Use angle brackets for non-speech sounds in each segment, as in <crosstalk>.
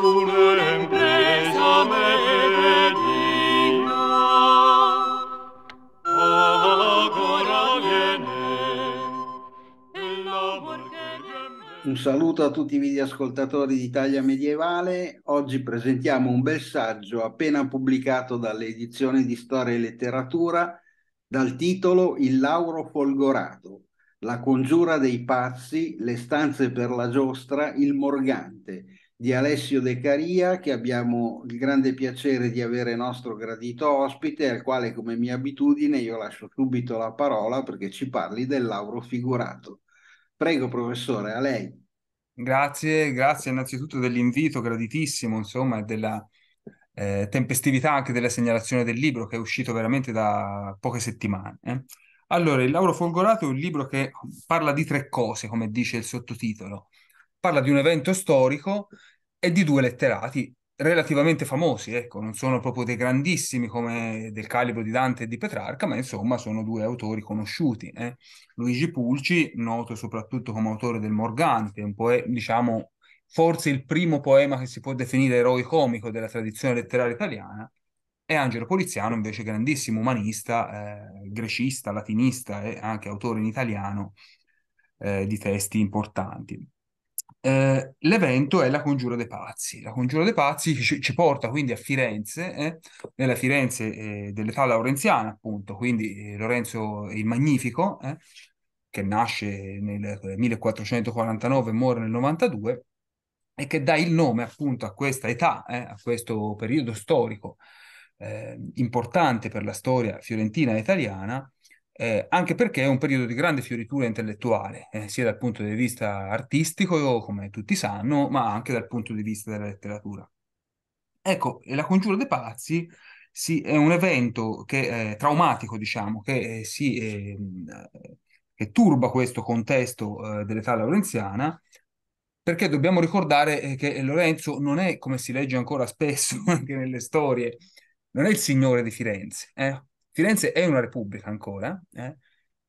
un'impresa me digna ancora viene un saluto a tutti i videoascoltatori di Italia Medievale. Oggi presentiamo un bel saggio appena pubblicato dalle edizioni di Storia e Letteratura dal titolo Il Lauro Folgorato, la congiura dei pazzi, le stanze per la giostra, il morgante, di Alessio De Caria, che abbiamo il grande piacere di avere nostro gradito ospite, al quale come mia abitudine io lascio subito la parola perché ci parli del lauro figurato. Prego professore, a lei. Grazie, grazie innanzitutto dell'invito graditissimo, insomma, e della eh, tempestività anche della segnalazione del libro che è uscito veramente da poche settimane. Eh. Allora, il Lauro Folgorato è un libro che parla di tre cose, come dice il sottotitolo. Parla di un evento storico e di due letterati relativamente famosi, ecco, non sono proprio dei grandissimi come del calibro di Dante e di Petrarca, ma insomma sono due autori conosciuti. Eh. Luigi Pulci, noto soprattutto come autore del Morgante, un poe- diciamo forse il primo poema che si può definire eroe comico della tradizione letteraria italiana, e Angelo Poliziano, invece grandissimo umanista, eh, grecista, latinista e anche autore in italiano eh, di testi importanti eh, l'evento è la Congiura dei Pazzi. La Congiura dei Pazzi ci, ci porta quindi a Firenze, eh, nella Firenze eh, dell'età laurenziana, appunto, quindi eh, Lorenzo il Magnifico, eh, che nasce nel 1449 e muore nel 92, e che dà il nome appunto a questa età, eh, a questo periodo storico importante per la storia fiorentina e italiana, eh, anche perché è un periodo di grande fioritura intellettuale, eh, sia dal punto di vista artistico, come tutti sanno, ma anche dal punto di vista della letteratura. Ecco, la Congiura dei Palazzi si, è un evento che, eh, traumatico, diciamo, che, eh, si, ehm, eh, che, turba questo contesto eh, dell'età laurenziana, perché dobbiamo ricordare che Lorenzo non è, come si legge ancora spesso <laughs> anche nelle storie, non è il signore di Firenze, eh? Firenze è una repubblica ancora, eh?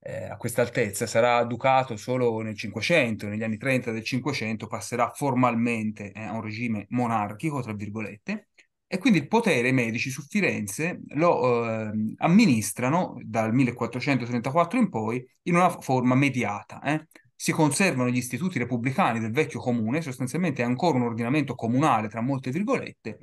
Eh, a questa altezza sarà ducato solo nel 500, negli anni 30 del 500 passerà formalmente eh, a un regime monarchico, tra virgolette, e quindi il potere i medici su Firenze lo ehm, amministrano dal 1434 in poi in una forma mediata. Eh. Si conservano gli istituti repubblicani del vecchio comune, sostanzialmente è ancora un ordinamento comunale, tra molte virgolette,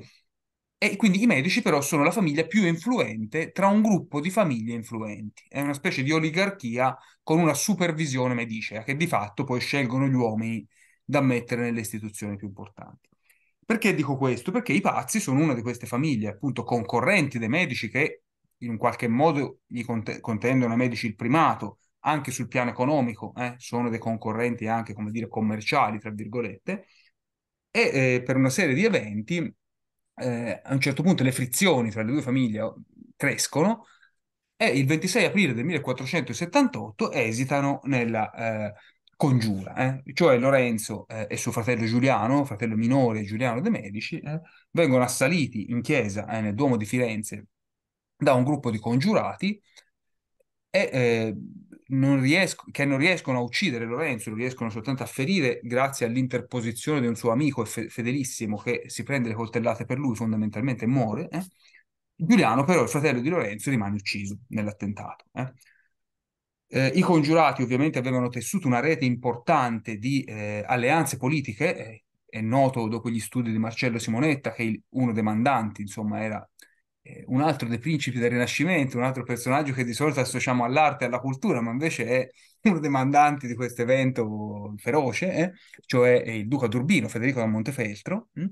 e quindi i medici però sono la famiglia più influente tra un gruppo di famiglie influenti. È una specie di oligarchia con una supervisione medicea che di fatto poi scelgono gli uomini da mettere nelle istituzioni più importanti. Perché dico questo? Perché i pazzi sono una di queste famiglie, appunto concorrenti dei medici che in qualche modo gli contendono ai medici il primato, anche sul piano economico, eh? sono dei concorrenti anche, come dire, commerciali, tra virgolette, e eh, per una serie di eventi eh, a un certo punto le frizioni tra le due famiglie oh, crescono e il 26 aprile del 1478 esitano nella eh, congiura, eh? cioè Lorenzo eh, e suo fratello Giuliano, fratello minore Giuliano de' Medici, eh, vengono assaliti in chiesa eh, nel Duomo di Firenze da un gruppo di congiurati e non riesco, che non riescono a uccidere Lorenzo, lo riescono soltanto a ferire grazie all'interposizione di un suo amico fe- fedelissimo che si prende le coltellate per lui, fondamentalmente muore. Eh? Giuliano, però, il fratello di Lorenzo, rimane ucciso nell'attentato. Eh? Eh, I congiurati ovviamente avevano tessuto una rete importante di eh, alleanze politiche, eh, è noto dopo gli studi di Marcello Simonetta che il, uno dei mandanti insomma, era un altro dei principi del Rinascimento, un altro personaggio che di solito associamo all'arte e alla cultura, ma invece è uno dei mandanti di questo evento feroce, eh? cioè il duca d'Urbino, Federico da Montefeltro. Hm?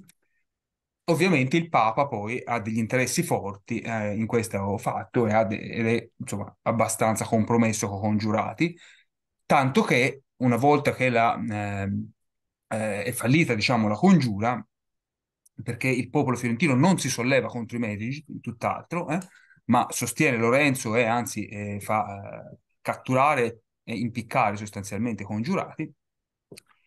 Ovviamente il Papa poi ha degli interessi forti eh, in questo fatto ed è insomma, abbastanza compromesso con congiurati, tanto che una volta che la, ehm, eh, è fallita diciamo, la congiura, perché il popolo fiorentino non si solleva contro i Medici, tutt'altro, eh, ma sostiene Lorenzo e anzi eh, fa eh, catturare e impiccare sostanzialmente congiurati.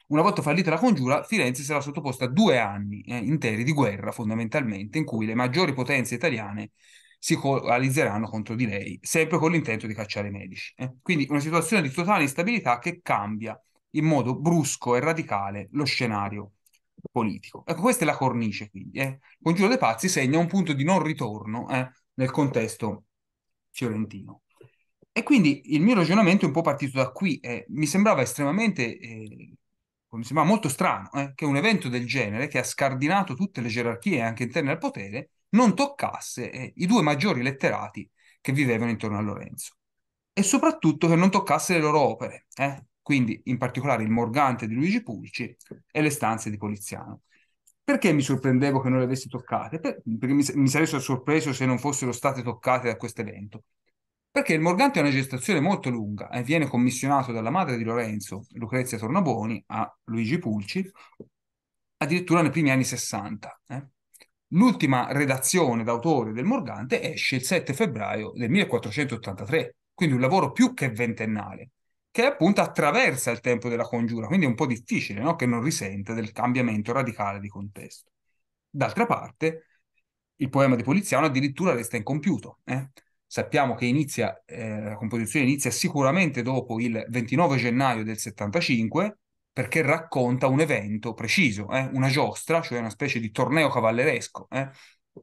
Una volta fallita la congiura, Firenze sarà sottoposta a due anni eh, interi di guerra, fondamentalmente, in cui le maggiori potenze italiane si coalizzeranno contro di lei, sempre con l'intento di cacciare i medici. Eh. Quindi una situazione di totale instabilità che cambia in modo brusco e radicale lo scenario politico. Ecco, questa è la cornice, quindi. Eh. Il congiuro dei pazzi segna un punto di non ritorno eh, nel contesto fiorentino. E quindi il mio ragionamento è un po' partito da qui. Eh. Mi sembrava estremamente, eh, mi sembrava molto strano, eh, che un evento del genere, che ha scardinato tutte le gerarchie anche interne al potere, non toccasse eh, i due maggiori letterati che vivevano intorno a Lorenzo. E soprattutto che non toccasse le loro opere. Eh quindi in particolare il Morgante di Luigi Pulci e le stanze di Poliziano. Perché mi sorprendevo che non le avessi toccate? Per, perché mi, mi sarei sorpreso se non fossero state toccate da questo evento. Perché il Morgante ha una gestazione molto lunga e viene commissionato dalla madre di Lorenzo, Lucrezia Tornaboni, a Luigi Pulci, addirittura nei primi anni 60. Eh? L'ultima redazione d'autore del Morgante esce il 7 febbraio del 1483, quindi un lavoro più che ventennale che appunto attraversa il tempo della congiura, quindi è un po' difficile no? che non risenta del cambiamento radicale di contesto. D'altra parte, il poema di Poliziano addirittura resta incompiuto. Eh? Sappiamo che inizia, eh, la composizione inizia sicuramente dopo il 29 gennaio del 75, perché racconta un evento preciso, eh? una giostra, cioè una specie di torneo cavalleresco, eh?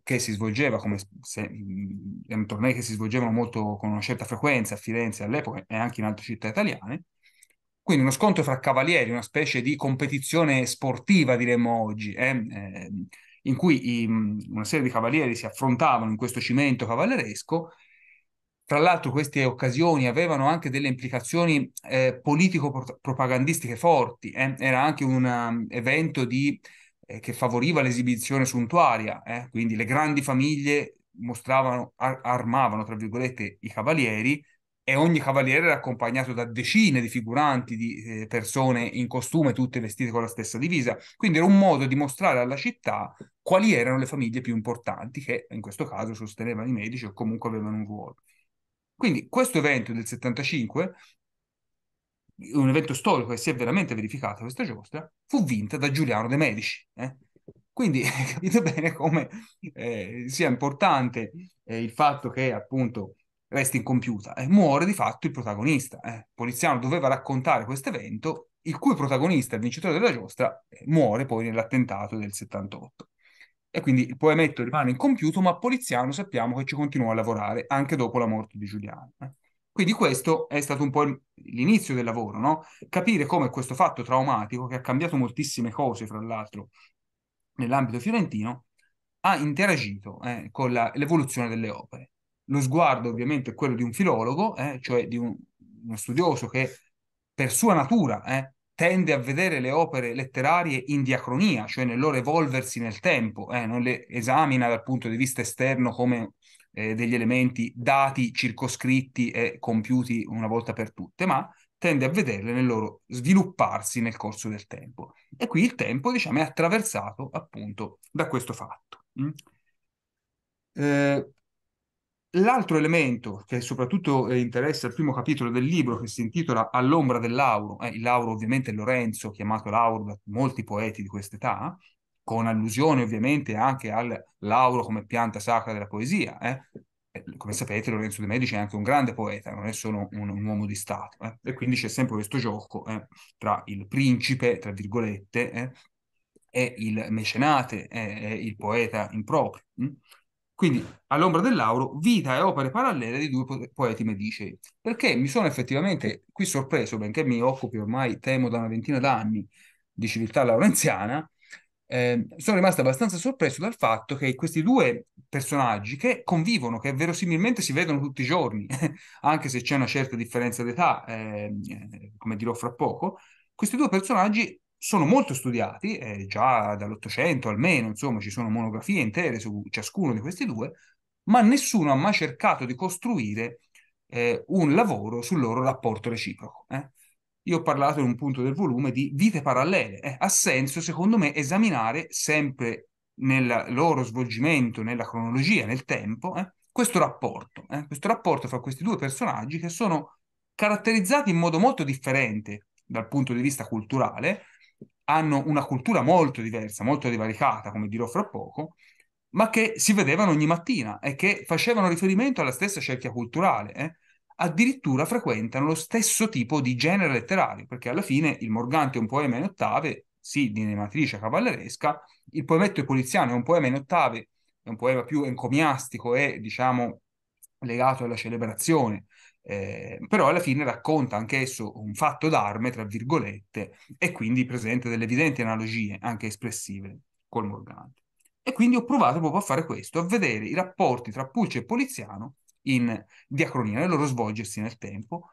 che si svolgeva come se, mhmm, un torneo che si svolgevano molto con una certa frequenza a Firenze all'epoca e anche in altre città italiane. Quindi uno scontro fra cavalieri, una specie di competizione sportiva, diremmo oggi, eh, eh, in cui i, mhmm, una serie di cavalieri si affrontavano in questo cimento cavalleresco. Tra l'altro queste occasioni avevano anche delle implicazioni eh, politico-propagandistiche forti, eh. era anche un ehm, evento di eh, che favoriva l'esibizione suntuaria, eh? quindi le grandi famiglie mostravano, ar- armavano, tra virgolette, i cavalieri e ogni cavaliere era accompagnato da decine di figuranti, di eh, persone in costume, tutte vestite con la stessa divisa. Quindi era un modo di mostrare alla città quali erano le famiglie più importanti che in questo caso sostenevano i medici o comunque avevano un ruolo. Quindi questo evento del 75 un evento storico che si è veramente verificato questa giostra, fu vinta da Giuliano de' Medici. Eh? Quindi <laughs> capite bene come eh, sia importante eh, il fatto che appunto resti incompiuta. Eh, muore di fatto il protagonista. Eh. Poliziano doveva raccontare questo evento, il cui protagonista, il vincitore della giostra, eh, muore poi nell'attentato del 78. E quindi il poemetto rimane incompiuto, ma Poliziano sappiamo che ci continua a lavorare anche dopo la morte di Giuliano. Eh. Quindi questo è stato un po' l'inizio del lavoro, no? Capire come questo fatto traumatico, che ha cambiato moltissime cose, fra l'altro, nell'ambito fiorentino, ha interagito eh, con la, l'evoluzione delle opere. Lo sguardo ovviamente è quello di un filologo, eh, cioè di un, uno studioso che per sua natura eh, tende a vedere le opere letterarie in diacronia, cioè nel loro evolversi nel tempo, eh, non le esamina dal punto di vista esterno come eh, degli elementi dati, circoscritti e compiuti una volta per tutte, ma tende a vederle nel loro svilupparsi nel corso del tempo. E qui il tempo, diciamo, è attraversato appunto da questo fatto. Mm? Eh, l'altro elemento che soprattutto eh, interessa il primo capitolo del libro, che si intitola All'ombra del Lauro, eh, il Lauro ovviamente è Lorenzo, chiamato Lauro da molti poeti di quest'età, con allusione ovviamente anche al lauro come pianta sacra della poesia. Eh? Come sapete Lorenzo de' Medici è anche un grande poeta, non è solo un, un uomo di Stato. Eh? E quindi c'è sempre questo gioco eh, tra il principe, tra virgolette, eh, e il mecenate, eh, e il poeta improprio. Hm? Mm. Quindi, all'ombra del Lauro, vita e opere parallele di due poeti medicei. Perché mi sono effettivamente qui sorpreso, benché mi occupi ormai, temo, da una ventina d'anni di civiltà laurenziana, eh, sono rimasto abbastanza sorpreso dal fatto che questi due personaggi che convivono, che verosimilmente si vedono tutti i giorni, <laughs> anche se c'è una certa differenza d'età, ehm, eh, come dirò fra poco, questi due personaggi sono molto studiati, eh, già dall'Ottocento almeno, insomma ci sono monografie intere su ciascuno di questi due, ma nessuno ha mai cercato di costruire eh, un lavoro sul loro rapporto reciproco. Eh io ho parlato in un punto del volume di vite parallele. Eh, ha senso, secondo me, esaminare sempre nel loro svolgimento, nella cronologia, nel tempo, eh, questo rapporto, eh, questo rapporto fra questi due personaggi che sono caratterizzati in modo molto differente dal punto di vista culturale, hanno una cultura molto diversa, molto divaricata, come dirò fra poco, ma che si vedevano ogni mattina e che facevano riferimento alla stessa cerchia culturale. Eh addirittura frequentano lo stesso tipo di genere letterario, perché alla fine il Morgante è un poema in ottave, sì, di matrice cavalleresca, il poemetto poliziano è un poema in ottave, è un poema più encomiastico e, diciamo, legato alla celebrazione, eh, però alla fine racconta anch'esso un fatto d'arme, tra virgolette, e quindi presenta delle evidenti analogie, anche espressive, col Morgante. E quindi ho provato proprio a fare questo, a vedere i rapporti tra Pulce e Poliziano in diacronia, nel loro svolgersi nel tempo,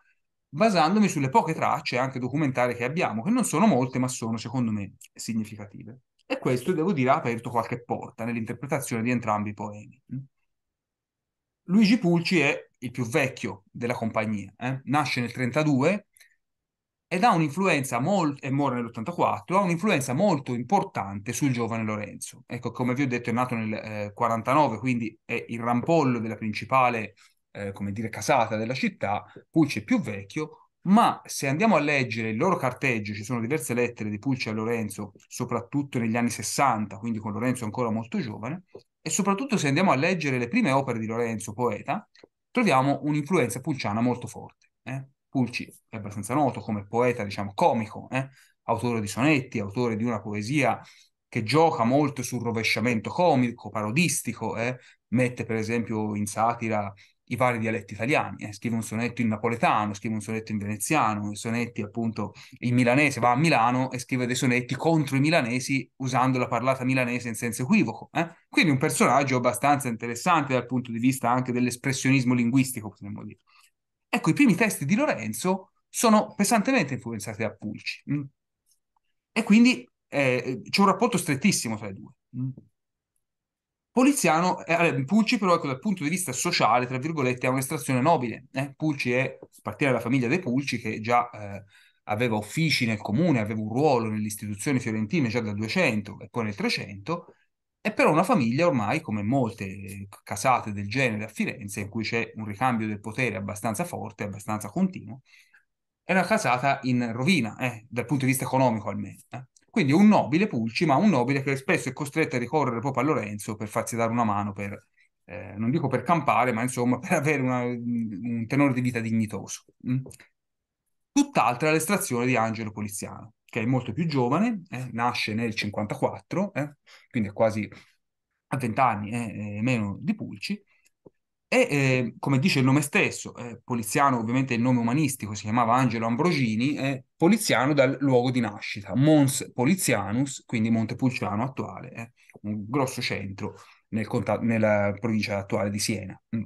basandomi sulle poche tracce anche documentari che abbiamo, che non sono molte ma sono secondo me significative. E questo, devo dire, ha aperto qualche porta nell'interpretazione di entrambi i poemi. Luigi Pulci è il più vecchio della compagnia, eh? nasce nel 1932, ed ha un'influenza molto, e muore nell'84, ha un'influenza molto importante sul giovane Lorenzo. Ecco, come vi ho detto, è nato nel eh, 49, quindi è il rampollo della principale, eh, come dire, casata della città, Pulci è più vecchio, ma se andiamo a leggere il loro carteggio, ci sono diverse lettere di Pulci a Lorenzo, soprattutto negli anni 60, quindi con Lorenzo ancora molto giovane, e soprattutto se andiamo a leggere le prime opere di Lorenzo, poeta, troviamo un'influenza pulciana molto forte. Eh? Pulci è abbastanza noto come poeta, diciamo, comico, eh? autore di sonetti, autore di una poesia che gioca molto sul rovesciamento comico, parodistico, eh? mette per esempio in satira i vari dialetti italiani, eh? scrive un sonetto in napoletano, scrive un sonetto in veneziano, i sonetti appunto in milanese, va a Milano e scrive dei sonetti contro i milanesi usando la parlata milanese in senso equivoco. Eh? Quindi un personaggio abbastanza interessante dal punto di vista anche dell'espressionismo linguistico, potremmo dire. Ecco, i primi testi di Lorenzo sono pesantemente influenzati da Pulci. Mh? Mm. E quindi eh, c'è un rapporto strettissimo tra i due. Mh? Mm. Poliziano, eh, Pulci però ecco, dal punto di vista sociale, tra virgolette, ha un'estrazione nobile. Eh? Pulci è, partire dalla famiglia dei Pulci, che già eh, aveva uffici nel comune, aveva un ruolo nelle istituzioni fiorentine già dal 200 e poi nel 300, è però una famiglia ormai, come molte eh, casate del genere a Firenze, in cui c'è un ricambio del potere abbastanza forte, abbastanza continuo, è una casata in rovina, eh, dal punto di vista economico almeno. Eh. Quindi un nobile Pulci, ma un nobile che spesso è costretto a ricorrere proprio a Lorenzo per farsi dare una mano, per, eh, non dico per campare, ma insomma <laughs> per avere una, un tenore di vita dignitoso. Mm. Tutt'altra l'estrazione di Angelo Poliziano che è molto più giovane, eh, nasce nel 54, eh, quindi è quasi a 20 anni eh, eh, meno di Pulci, e eh, come dice il nome stesso, eh, Poliziano ovviamente è il nome umanistico, si chiamava Angelo Ambrogini, è Poliziano dal luogo di nascita, Mons Polizianus, quindi Montepulciano attuale, un grosso centro nel conta- nella provincia attuale di Siena. Mm.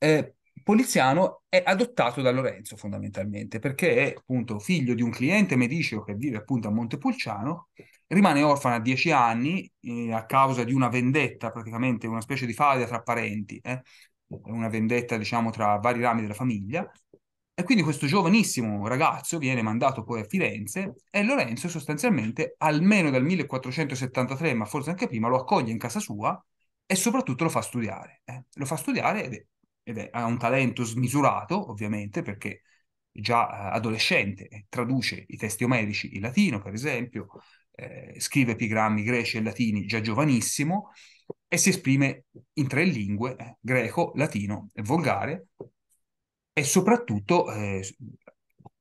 Eh, Poliziano è adottato da Lorenzo fondamentalmente, perché è appunto figlio di un cliente mediceo che vive appunto a Montepulciano, rimane orfano a dieci anni eh, a causa di una vendetta, praticamente una specie di faida tra parenti, eh, una vendetta diciamo tra vari rami della famiglia, e quindi questo giovanissimo ragazzo viene mandato poi a Firenze e Lorenzo sostanzialmente, almeno dal 1473, ma forse anche prima, lo accoglie in casa sua e soprattutto lo fa studiare. Eh. Lo fa studiare ed è ed è, ha un talento smisurato, ovviamente, perché già eh, adolescente eh, traduce i testi omerici in latino, per esempio, eh, scrive epigrammi greci e latini già giovanissimo e si esprime in tre lingue, eh, greco, latino e volgare, e soprattutto eh,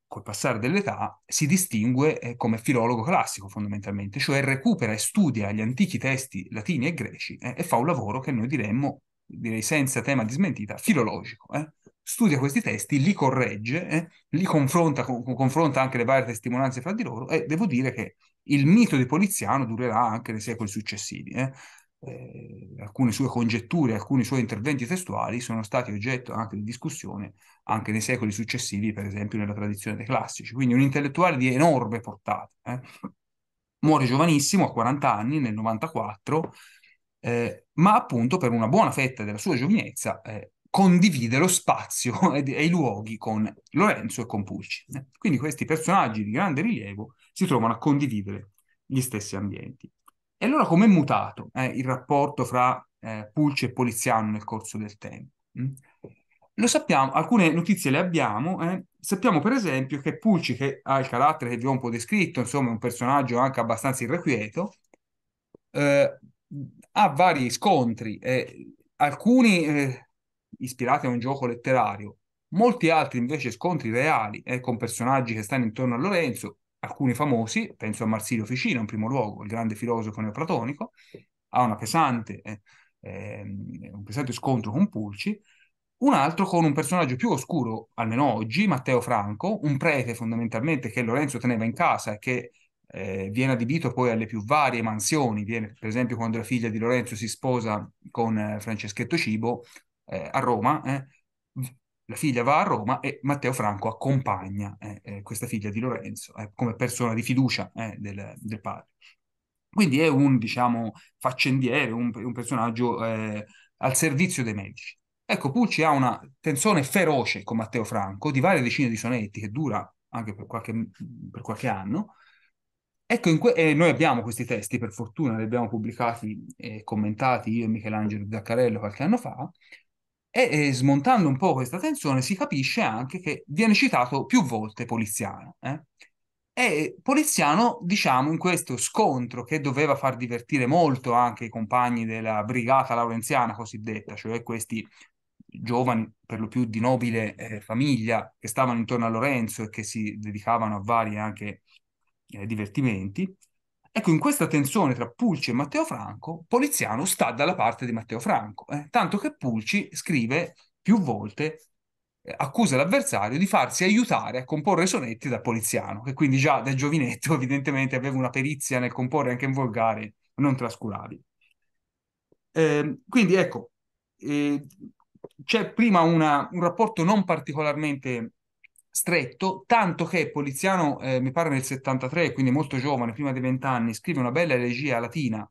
col passare dell'età si distingue eh, come filologo classico fondamentalmente, cioè recupera e studia gli antichi testi latini e greci e fa un lavoro che noi diremmo direi senza tema di smentita, filologico. Eh? Studia questi testi, li corregge, eh? li confronta, con, confronta anche le varie testimonianze fra di loro e devo dire che il mito di Poliziano durerà anche nei secoli successivi. Eh? Eh, alcune sue congetture, alcuni suoi interventi testuali sono stati oggetto anche di discussione anche nei secoli successivi, per esempio nella tradizione dei classici. Quindi un intellettuale di enorme portata. Eh? Muore giovanissimo, a 40 anni, nel 94, eh, ma appunto per una buona fetta della sua giovinezza eh, condivide lo spazio <laughs> e, e, i luoghi con Lorenzo e con Pulci. Quindi questi personaggi di grande rilievo si trovano a condividere gli stessi ambienti. E allora com'è mutato eh, il rapporto fra eh, Pulci e Poliziano nel corso del tempo? Mm? Lo sappiamo, alcune notizie le abbiamo, eh. sappiamo per esempio che Pulci, che ha il carattere che vi ho un po' descritto, insomma è un personaggio anche abbastanza irrequieto, eh, ha vari scontri, eh, alcuni eh, ispirati a un gioco letterario, molti altri invece scontri reali eh, con personaggi che stanno intorno a Lorenzo, alcuni famosi, penso a Marsilio Ficino in primo luogo, il grande filosofo neoplatonico, ha pesante, eh, ehm, un pesante scontro con Pulci, un altro con un personaggio più oscuro, almeno oggi, Matteo Franco, un prete fondamentalmente che Lorenzo teneva in casa e che eh, viene adibito poi alle più varie mansioni, viene, per esempio quando la figlia di Lorenzo si sposa con eh, Franceschetto Cibo eh, a Roma, eh, la figlia va a Roma e Matteo Franco accompagna eh, eh, questa figlia di Lorenzo come persona di fiducia del, del, padre. Quindi è un, diciamo, faccendiere, un, un personaggio al servizio dei medici. Ecco, Pulci ha una tensione feroce con Matteo Franco, di varie decine di sonetti, che dura anche per qualche, per qualche anno, Ecco, que- eh, noi abbiamo questi testi, per fortuna, li abbiamo pubblicati e commentati io e Michelangelo Zaccarello qualche anno fa, e, e smontando un po' questa tensione si capisce anche che viene citato più volte Poliziano. Eh? E Poliziano, diciamo, in questo scontro che doveva far divertire molto anche i compagni della brigata laurenziana cosiddetta, cioè questi giovani per lo più di nobile eh, famiglia che stavano intorno a Lorenzo e che si dedicavano a varie anche eh, divertimenti. Ecco, in questa tensione tra Pulci e Matteo Franco, Poliziano sta dalla parte di Matteo Franco, eh, tanto che Pulci scrive più volte, eh, accusa l'avversario di farsi aiutare a comporre sonetti da Poliziano, che quindi già da giovinetto <laughs> evidentemente aveva una perizia nel comporre anche in volgare non trascurabile. Ehm, quindi ecco, eh, c'è prima una, un rapporto non particolarmente stretto, tanto che Poliziano, eh, mi pare nel 73, quindi molto giovane, prima dei vent'anni, scrive una bella elegia latina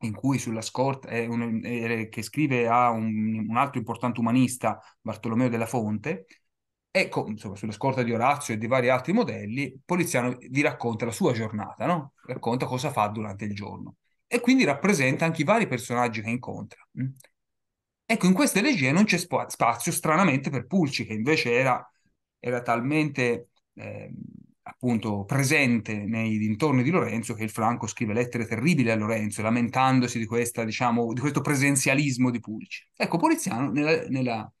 in cui sulla scorta è un, è, che scrive a un, un, altro importante umanista, Bartolomeo della Fonte, ecco, insomma, sulla scorta di Orazio e di vari altri modelli, Poliziano vi racconta la sua giornata, no? racconta cosa fa durante il giorno e quindi rappresenta anche i vari personaggi che incontra. Mm. Ecco, in queste elegie non c'è spazio stranamente per Pulci, che invece era era talmente eh, appunto presente nei dintorni di Lorenzo che il Franco scrive lettere terribili a Lorenzo lamentandosi di, questa, diciamo, di questo presenzialismo di Pulci. Ecco, Poliziano nella, nella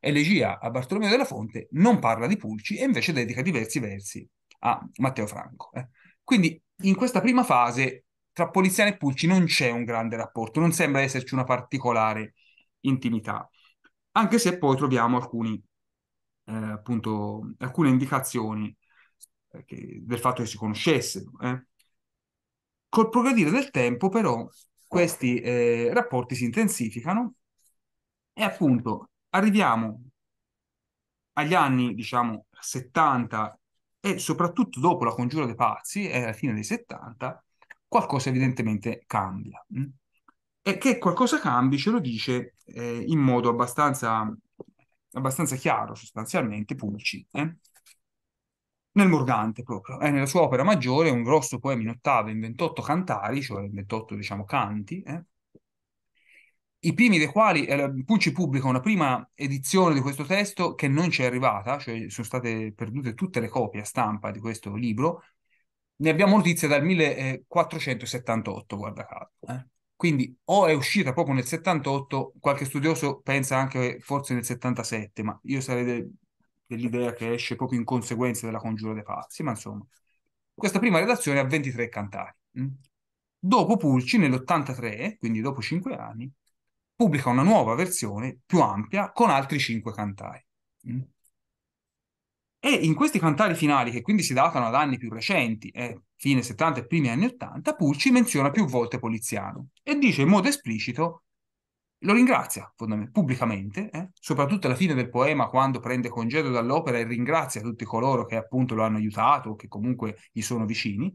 elegia a Bartolomeo della Fonte non parla di Pulci e invece dedica diversi versi a Matteo Franco. Eh. Quindi in questa prima fase tra Poliziano e Pulci non c'è un grande rapporto, non sembra esserci una particolare intimità, anche se poi troviamo alcuni eh, appunto alcune indicazioni eh, che, del fatto che si conoscessero. Eh. Col progredire del tempo, però, questi eh, rapporti si intensificano e appunto arriviamo agli anni, diciamo, 70 e soprattutto dopo la congiura dei pazzi, è la fine dei 70, qualcosa evidentemente cambia. Mm. E che qualcosa cambi ce lo dice eh, in modo abbastanza abbastanza chiaro sostanzialmente Pulci, eh? nel Morgante proprio, eh, nella sua opera maggiore, un grosso poema in ottava in 28 cantari, cioè 28 diciamo canti, eh? i primi dei quali eh, Pucci pubblica una prima edizione di questo testo che non ci è arrivata, cioè sono state perdute tutte le copie a stampa di questo libro, ne abbiamo notizie dal 1478, guarda caso. Eh? Quindi o è uscita proprio nel 78, qualche studioso pensa anche forse nel 77, ma io sarei de- dell'idea che esce proprio in conseguenza della congiura dei pazzi, ma insomma. Questa prima redazione ha 23 cantari. Mm. Dopo Pulci, nell'83, quindi dopo 5 anni, pubblica una nuova versione più ampia con altri 5 cantati. Mm. E in questi cantari finali, che quindi si datano ad anni più recenti, eh, fine 70 e primi anni 80, Pulci menziona più volte Poliziano e dice in modo esplicito, lo ringrazia pubblicamente, eh, soprattutto alla fine del poema quando prende congedo dall'opera e ringrazia tutti coloro che appunto lo hanno aiutato o che comunque gli sono vicini.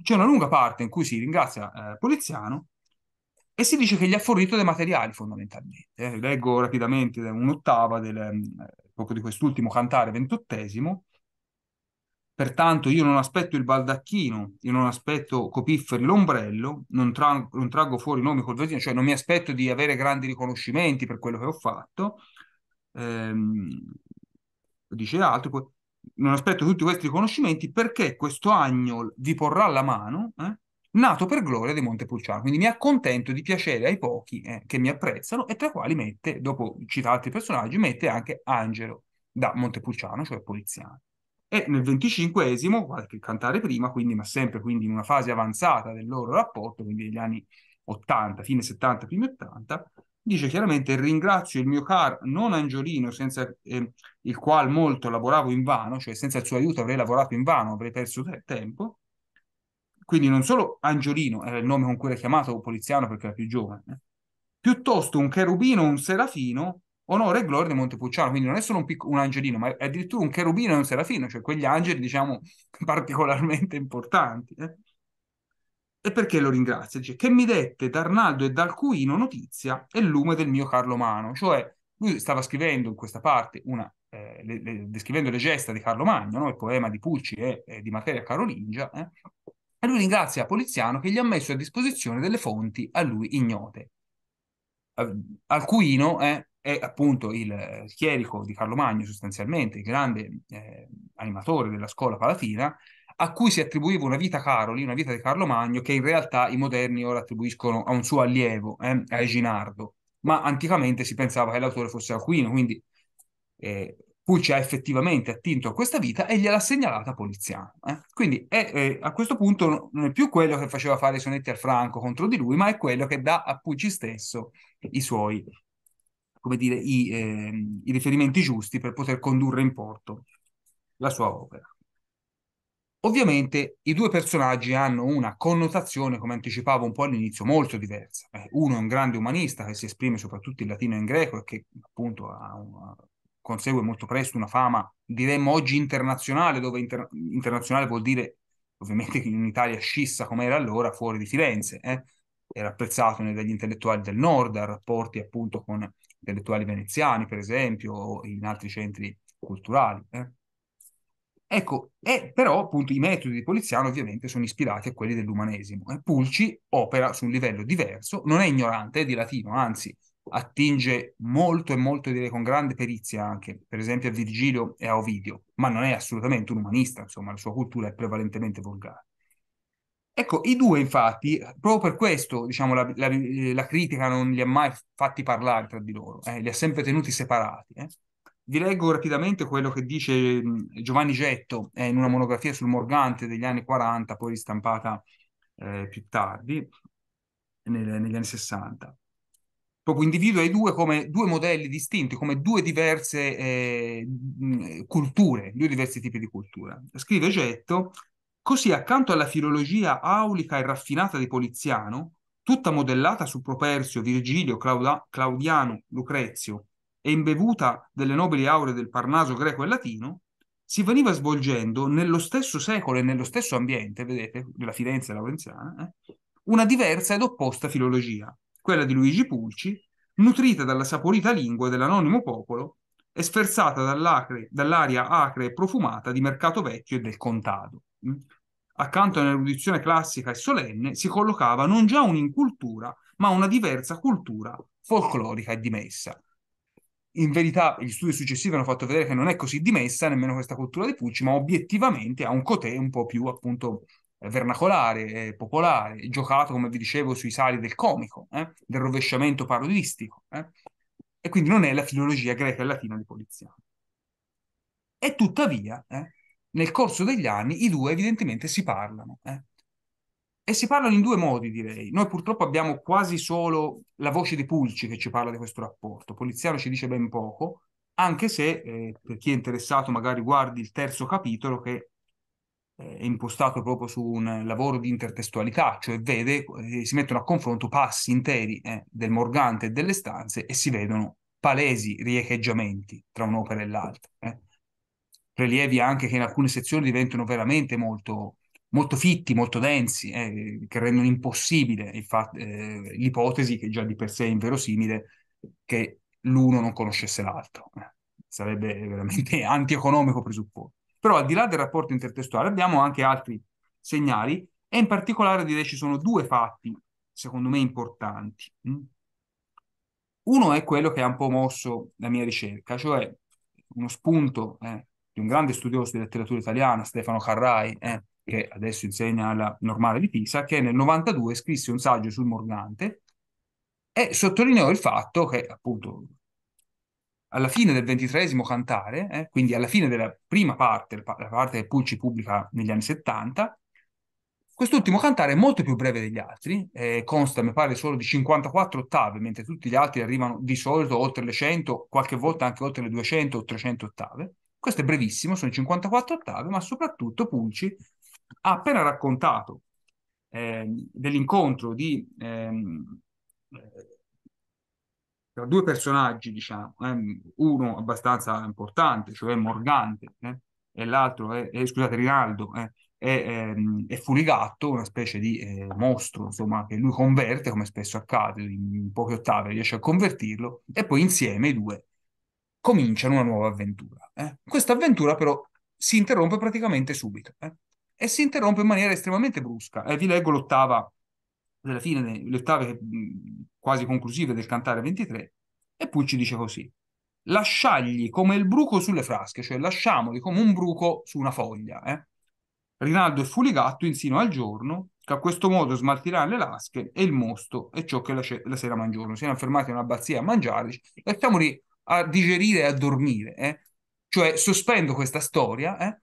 C'è una lunga parte in cui si ringrazia eh, Poliziano e si dice che gli ha fornito dei materiali fondamentalmente. Eh, leggo rapidamente un'ottava del, mm, proprio di quest'ultimo cantare ventottesimo. Pertanto io non aspetto il baldacchino, io non aspetto Copifferi l'ombrello, non, tra- non traggo fuori nomi col vesino, cioè non mi aspetto di avere grandi riconoscimenti per quello che ho fatto. Ehm, dice altro, non aspetto tutti questi riconoscimenti perché questo agno vi porrà la mano, eh? nato per gloria di Montepulciano. Quindi mi accontento di piacere ai pochi eh, che mi apprezzano e tra i quali mette, dopo cita altri personaggi, mette anche Angelo da Montepulciano, cioè Poliziano. E nel venticinquesimo, qualche cantare prima, quindi, ma sempre quindi in una fase avanzata del loro rapporto, quindi negli anni 80, fine 70, primi 80, dice chiaramente ringrazio il mio caro non Angiolino senza eh, il quale molto lavoravo in vano, cioè senza il suo aiuto avrei lavorato in vano, avrei perso tempo, quindi non solo Angiolino era il nome con cui era chiamato Poliziano perché era più giovane, eh, piuttosto un cherubino, un serafino, onore e gloria di Montepulciano, quindi non è solo un, picco, un angelino, ma è addirittura un cherubino e un serafino, cioè quegli angeli diciamo <laughs> particolarmente importanti. Eh? E perché lo ringrazia? Dice che mi dette d'Arnaldo e d'Alcuino notizia e lume del mio Carlo Mano, cioè lui stava scrivendo in questa parte una, eh, le, le, descrivendo le gesta di Carlo Magno, no? il poema di Pulci e, e di Materia Carolingia, eh? e lui ringrazia Poliziano che gli ha messo a disposizione delle fonti a lui ignote. Alcuino è, eh, è appunto eh, il chierico di Carlo Magno, sostanzialmente, il grande eh, animatore della scuola palatina, a cui si attribuiva una vita Caroli, una vita di Carlo Magno, che in realtà i moderni ora attribuiscono a un suo allievo, eh, a Eginardo, ma anticamente si pensava che l'autore fosse Alcuino, quindi eh, cui ci ha effettivamente attinto a questa vita e gliel'ha segnalata poliziano. Eh? Quindi è, eh, a questo punto non è più quello che faceva fare i sonetti al Franco contro di lui, ma è quello che dà a Pucci stesso i suoi, come dire, i, eh, i riferimenti giusti per poter condurre in porto la sua opera. Ovviamente i due personaggi hanno una connotazione, come anticipavo un po' all'inizio, molto diversa. Eh. uno è un grande umanista che si esprime soprattutto in latino e in greco e che appunto ha una, consegue molto presto una fama, diremmo oggi internazionale, dove inter- internazionale vuol dire ovviamente che in Italia scissa come era allora, fuori di Firenze. Eh? Era apprezzato dagli intellettuali del nord, ha rapporti appunto con intellettuali veneziani, per esempio, o in altri centri culturali. Eh? Ecco, e però appunto i metodi di Poliziano ovviamente sono ispirati a quelli dell'umanesimo. Eh. Pulci opera su un livello diverso, non è ignorante, è di latino, anzi attinge molto e molto, direi con grande perizia anche, per esempio a Virgilio e a Ovidio, ma non è assolutamente un umanista, insomma, la sua cultura è prevalentemente volgare. Ecco, i due infatti, proprio per questo, diciamo, la, la, eh, la critica non li ha mai fatti parlare tra di loro, eh, li ha sempre tenuti separati. Eh. Vi leggo rapidamente quello che dice Giovanni Getto eh, in una monografia sul Morgante degli anni 40, poi ristampata eh, più tardi, nel, negli anni 60 proprio individua i due come due modelli distinti, come due diverse eh, culture, due diversi tipi di cultura. Scrive Getto, così accanto alla filologia aulica e raffinata di Poliziano, tutta modellata su Properzio, Virgilio, Clauda- Claudiano, Lucrezio e imbevuta delle nobili aure del Parnaso greco e latino, si veniva svolgendo nello stesso secolo e nello stesso ambiente, vedete, della Firenze laurenziana, eh, una diversa ed opposta filologia, quella di Luigi Pulci, nutrita dalla saporita lingua dell'anonimo popolo e sferzata dall'aria acre e profumata di Mercato Vecchio e del Contado. Mm? Accanto a un'erudizione classica e solenne si collocava non già un'incultura, ma una diversa cultura folclorica e dimessa. In verità, gli studi successivi hanno fatto vedere che non è così dimessa nemmeno questa cultura di Pucci, ma obiettivamente ha un cotè un po' più appunto vernacolare, eh, popolare, giocato, come vi dicevo, sui sali del comico, eh? del rovesciamento parodistico. Eh? E quindi non è la filologia greca e latina di Poliziano. E tuttavia, eh, nel corso degli anni, i due evidentemente si parlano. Eh. E si parlano in due modi, direi. Noi purtroppo abbiamo quasi solo la voce di Pulci che ci parla di questo rapporto. Poliziano ci dice ben poco, anche se, eh, per chi è interessato, magari guardi il terzo capitolo che è impostato proprio su un lavoro di intertestualità, cioè vede, eh, si mettono a confronto passi interi eh, del Morgante e delle stanze e si vedono palesi riecheggiamenti tra un'opera e l'altra. Eh. Prelievi anche che in alcune sezioni diventano veramente molto, molto fitti, molto densi, eh, che rendono impossibile infatti, eh, l'ipotesi, che già di per sé è inverosimile, che l'uno non conoscesse l'altro. Eh. Sarebbe veramente <laughs> antieconomico presupporre. Però al di là del rapporto intertestuale abbiamo anche altri segnali e in particolare direi ci sono due fatti, secondo me, importanti. Mm. Uno è quello che ha un po' mosso la mia ricerca, cioè uno spunto eh, di un grande studioso di letteratura italiana, Stefano Carrai, eh, che adesso insegna alla Normale di Pisa, che nel 92 scrisse un saggio sul Morgante e sottolineò il fatto che appunto alla fine del ventitresimo cantare, eh, quindi alla fine della prima parte, la parte che Pulci pubblica negli anni 70, quest'ultimo cantare è molto più breve degli altri, eh, consta mi pare solo di 54 ottave, mentre tutti gli altri arrivano di solito oltre le 100, qualche volta anche oltre le 200 o 300 ottave. Questo è brevissimo, sono 54 ottave, ma soprattutto Pulci ha appena raccontato eh, dell'incontro di... Ehm, tra due personaggi, diciamo, eh, uno abbastanza importante, cioè Morgante, eh, e l'altro è, è, eh, scusate, Rinaldo, eh, è, ehm, è, Fuligatto, una specie di eh, mostro, insomma, che lui converte, come spesso accade, in, in poche ottave riesce a convertirlo, e poi insieme i due cominciano una nuova avventura. Eh. Questa avventura però si interrompe praticamente subito, e si interrompe in maniera estremamente brusca. vi leggo l'ottava della fine, delle ottave quasi conclusive del cantare 23, e poi ci dice così, lasciagli come il bruco sulle frasche, cioè lasciamoli come un bruco su una foglia. Eh? Rinaldo e Fuligatto insino al giorno, che a questo modo smaltirà le lasche e il mosto e ciò che la, ce- la sera mangiano. Si erano fermati in un'abbazia a mangiare, lasciamoli a digerire e a dormire. Eh? Cioè sospendo questa storia, eh?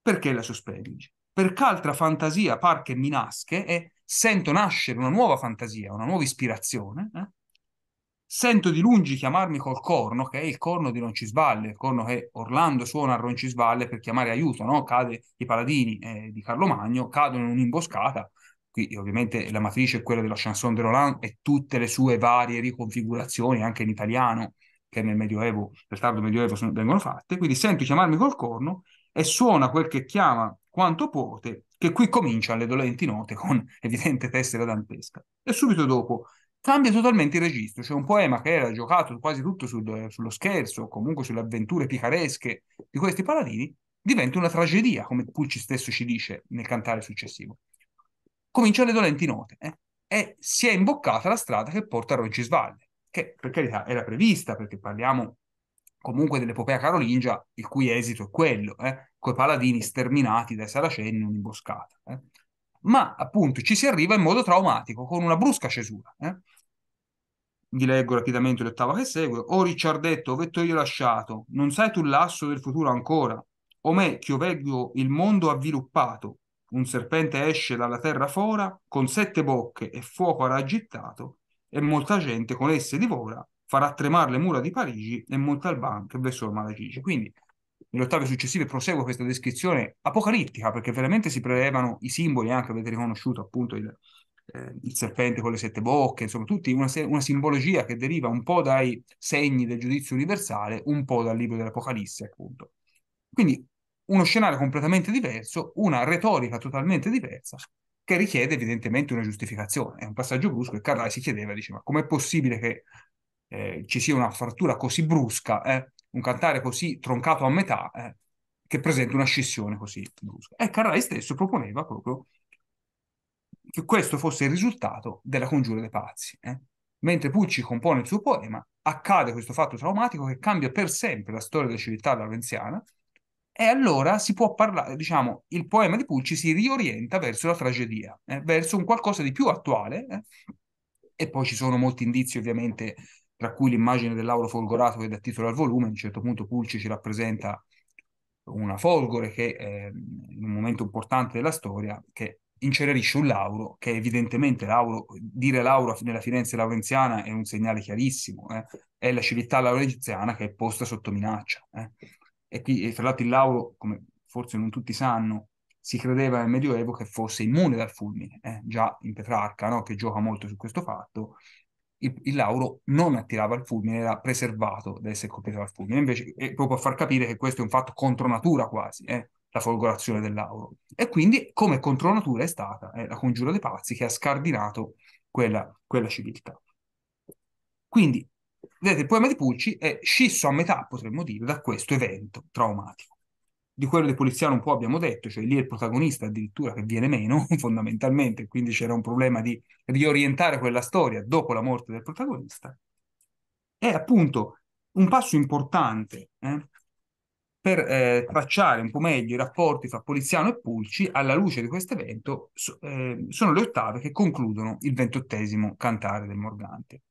perché la sospendi? Perché altra fantasia par che mi nasche, e eh, sento nascere una nuova fantasia, una nuova ispirazione, eh? sento di lungi chiamarmi col corno, che è il corno di Roncisvalle, il corno che Orlando suona a Roncisvalle per chiamare aiuto, no? cade i paladini eh, di Carlo Magno, cadono in un'imboscata, qui ovviamente la matrice è quella della chanson de Roland e tutte le sue varie riconfigurazioni, anche in italiano, che nel Medioevo, nel tardo Medioevo sono, vengono fatte, quindi sento chiamarmi col corno e suona quel che chiama quanto puote, che qui comincia le dolenti note con <laughs> evidente tessera dantesca. E subito dopo cambia totalmente il registro. C'è cioè un poema che era giocato quasi tutto sul, sullo scherzo, o comunque sulle avventure picaresche di questi paladini, diventa una tragedia, come Pucci stesso ci dice nel cantare successivo. Comincia le dolenti note eh? e si è imboccata la strada che porta a Roggisvalle, che per carità era prevista, perché parliamo comunque dell'epopea carolingia, il cui esito è quello, eh? coi paladini sterminati dai saraceni in un'imboscata. Eh? Ma appunto ci si arriva in modo traumatico, con una brusca cesura. Eh? Vi leggo rapidamente l'ottava che segue. O Ricciardetto, vetto io lasciato, non sai tu l'asso del futuro ancora? O me, che io veglio il mondo avviluppato, un serpente esce dalla terra fora, con sette bocche e fuoco raggittato, e molta gente con esse divora, farà tremare le mura di Parigi e Montalban che verso il Malagigi. Quindi nelle ottave successive prosegue questa descrizione apocalittica perché veramente si prelevano i simboli, anche avete riconosciuto appunto il, eh, il serpente con le sette bocche, insomma, tutti una, una, simbologia che deriva un po' dai segni del giudizio universale, un po' dal libro dell'Apocalisse, appunto. Quindi uno scenario completamente diverso, una retorica totalmente diversa, che richiede evidentemente una giustificazione. È un passaggio brusco e Carlai si chiedeva, diceva, com'è possibile che eh, ci sia una frattura così brusca, eh, un cantare così troncato a metà, eh, che presenta una scissione così brusca. E Carrai stesso proponeva proprio che questo fosse il risultato della congiura dei pazzi. Eh. Mentre Pucci compone il suo poema, accade questo fatto traumatico che cambia per sempre la storia della civiltà lavenziana e allora si può parlare, diciamo, il poema di Pucci si riorienta verso la tragedia, eh, verso un qualcosa di più attuale eh. e poi ci sono molti indizi ovviamente tra cui l'immagine dell'auro folgorato che dà titolo al volume, a un certo punto Pulci ci rappresenta una folgore che è ehm, in un momento importante della storia, che incenerisce un lauro, che evidentemente lauro, dire lauro nella Firenze laurenziana è un segnale chiarissimo, eh? è la civiltà laurenziana che è posta sotto minaccia. Eh? E qui, e fra l'altro, il lauro, come forse non tutti sanno, si credeva nel Medioevo che fosse immune dal fulmine, eh? già in Petrarca, no? che gioca molto su questo fatto, il, il, Lauro non attirava il fulmine, era preservato da essere colpito dal fulmine, invece è eh, proprio a far capire che questo è un fatto contro natura quasi, eh, la folgorazione del Lauro. E quindi come contro natura è stata eh, la congiura dei pazzi che ha scardinato quella, quella civiltà. Quindi, vedete, il poema di Pulci è scisso a metà, potremmo dire, da questo evento traumatico di quello di poliziano un po' abbiamo detto, cioè lì è il protagonista addirittura che viene meno <laughs> fondamentalmente, quindi c'era un problema di riorientare quella storia dopo la morte del protagonista. È appunto un passo importante eh, per eh, tracciare un po' meglio i rapporti fra Poliziano e Pulci alla luce di questo evento so, eh, sono le ottave che concludono il ventottesimo cantare del Morgante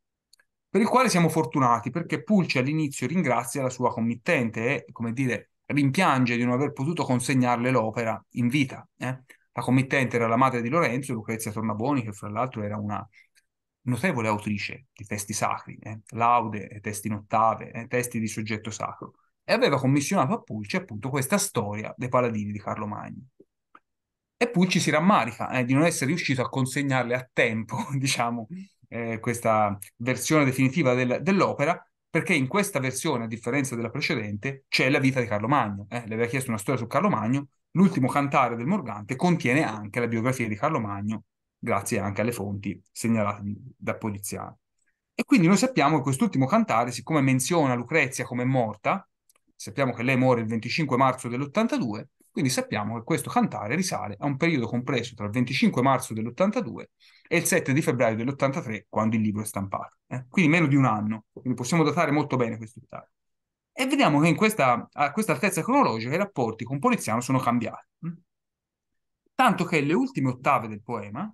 per il quale siamo fortunati perché Pulci all'inizio ringrazia la sua committente e, come dire, rimpiange di non aver potuto consegnarle l'opera in vita. Eh? La committente era la madre di Lorenzo, Lucrezia Tornaboni, che fra l'altro era una notevole autrice di testi sacri, eh? laude, eh, testi in ottave, eh? testi di soggetto sacro, e aveva commissionato a Pulci appunto questa storia dei paladini di Carlo Magno. E Pulci si rammarica eh, di non essere riuscito a consegnarle a tempo, <laughs> diciamo, eh, questa versione definitiva del, dell'opera, perché in questa versione, a differenza della precedente, c'è la vita di Carlo Magno. Eh? Le aveva chiesto una storia su Carlo Magno, l'ultimo cantare del Morgante contiene anche la biografia di Carlo Magno, grazie anche alle fonti segnalate da Poliziano. E quindi noi sappiamo che quest'ultimo cantare, siccome menziona Lucrezia come morta, sappiamo che lei muore il 25 marzo dell'82, quindi sappiamo che questo cantare risale a un periodo compreso tra il 25 marzo dell'82 e il 7 di febbraio dell'83, quando il libro è stampato. Eh? Quindi meno di un anno, quindi possiamo datare molto bene questo Italia. E vediamo che questa, a questa altezza cronologica i rapporti con Poliziano sono cambiati. Mm. Tanto che le ultime ottave del poema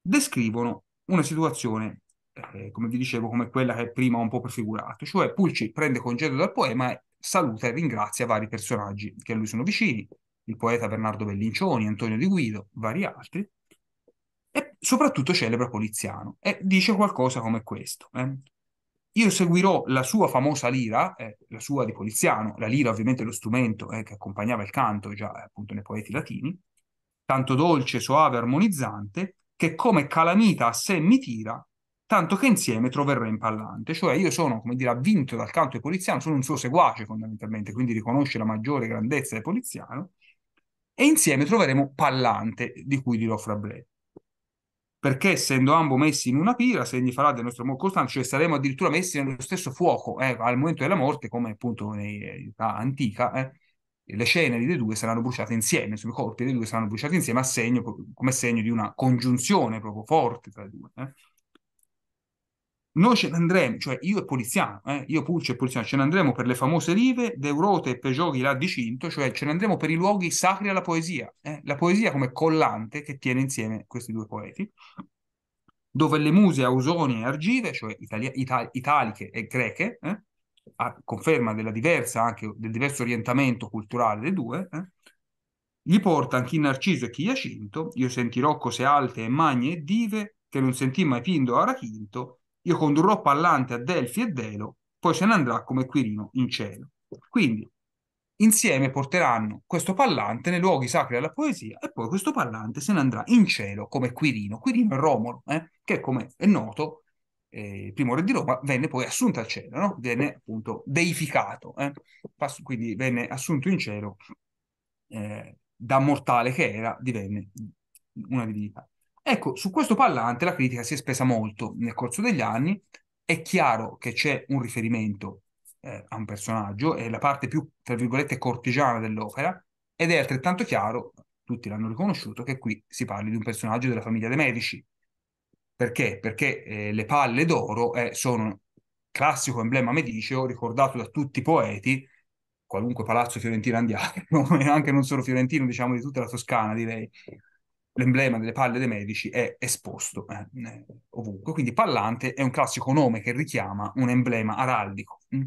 descrivono una situazione, eh, come vi dicevo, come quella che prima ho un po' prefigurato, cioè Pulci prende congedo dal poema e saluta e ringrazia vari personaggi che a lui sono vicini, il poeta Bernardo Bellincioni, Antonio Di Guido, vari altri, e soprattutto celebra Poliziano, e dice qualcosa come questo. Eh? Io seguirò la sua famosa lira, eh, la sua di Poliziano, la lira ovviamente è lo strumento eh, che accompagnava il canto già eh, appunto nei poeti latini, tanto dolce, soave, armonizzante, che come calamita a sé mi tira, tanto che insieme troverò impallante. Cioè io sono, come dire, avvinto dal canto di Poliziano, sono un suo seguace fondamentalmente, quindi riconosce la maggiore grandezza di Poliziano, e insieme troveremo pallante, di cui dirò fra breve. Perché essendo ambo messi in una pira, se ne farà del nostro amor costante, cioè saremo addirittura messi nello stesso fuoco eh, al momento della morte, come appunto eh, in antica, eh, le ceneri dei due saranno bruciate insieme, insomma, i corpi dei due saranno bruciati insieme segno, come segno di una congiunzione proprio forte tra i due. Eh. Noi ce ne andremo, cioè io e Poliziano, eh, io Pulce e Poliziano, ce ne andremo per le famose rive d'Eurote e Pegiochi là di Cinto, cioè ce ne andremo per i luoghi sacri alla poesia, eh? la poesia come collante che tiene insieme questi due poeti, dove le muse ausoni e argive, cioè itali- itali- italiche e greche, eh? a conferma della diversa, anche del diverso orientamento culturale dei due, eh, gli porta chi Narciso e chi Iacinto, io sentirò cose alte e magne e dive, che non sentì mai Pindo Arachinto, io condurrò Pallante a Delfi e Delo, poi se ne andrà come Quirino in cielo. Quindi insieme porteranno questo pallante nei luoghi sacri alla poesia e poi questo pallante se ne andrà in cielo come Quirino. Quirino è Romolo, eh? che come è noto, eh, primo re di Roma, venne poi assunto al cielo, no? venne appunto deificato, eh? quindi venne assunto in cielo eh, da mortale che era, divenne una divinità. Ecco, su questo parlante la critica si è spesa molto nel corso degli anni. È chiaro che c'è un riferimento eh, a un personaggio, è la parte più, tra virgolette, cortigiana dell'opera, ed è altrettanto chiaro, tutti l'hanno riconosciuto, che qui si parli di un personaggio della famiglia dei Medici. Perché? Perché eh, le palle d'oro eh, sono classico emblema mediceo ricordato da tutti i poeti, qualunque palazzo fiorentino andiamo, e <laughs> anche non solo fiorentino, diciamo di tutta la Toscana, direi l'emblema delle palle dei medici è esposto eh, eh, ovunque. Quindi Pallante è un classico nome che richiama un emblema araldico. Mm.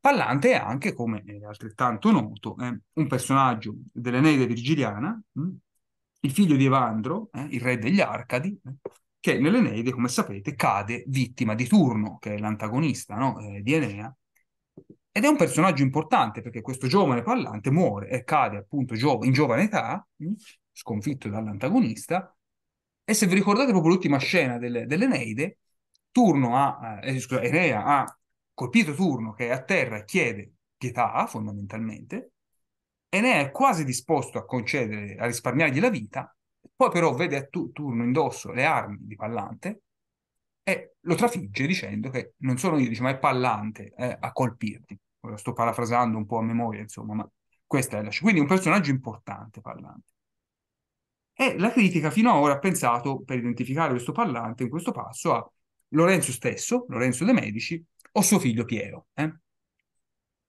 Pallante è anche, come è altrettanto noto, eh, un personaggio dell'Eneide virgiliana, mm. il figlio di Evandro, eh, il re degli Arcadi, eh, che nell'Eneide, come sapete, cade vittima di Turno, che è l'antagonista no? Eh, di Enea, ed è un personaggio importante perché questo giovane Pallante muore e cade appunto in giovane età mm sconfitto dall'antagonista. E se vi ricordate proprio l'ultima scena del, dell'Eneide, Turno ha, eh, eh scusa, Enea ha colpito Turno che è a terra e chiede pietà fondamentalmente, Enea è quasi disposto a concedere, a risparmiargli la vita, poi però vede a tu, Turno indosso le armi di Pallante e lo trafigge dicendo che non sono io, dice, ma è Pallante eh, a colpirti. Ora sto parafrasando un po' a memoria, insomma, ma questa è la... scena. Quindi un personaggio importante Pallante. E la critica fino ad ora ha pensato, per identificare questo parlante in questo passo, a Lorenzo stesso, Lorenzo De Medici, o suo figlio Piero, eh?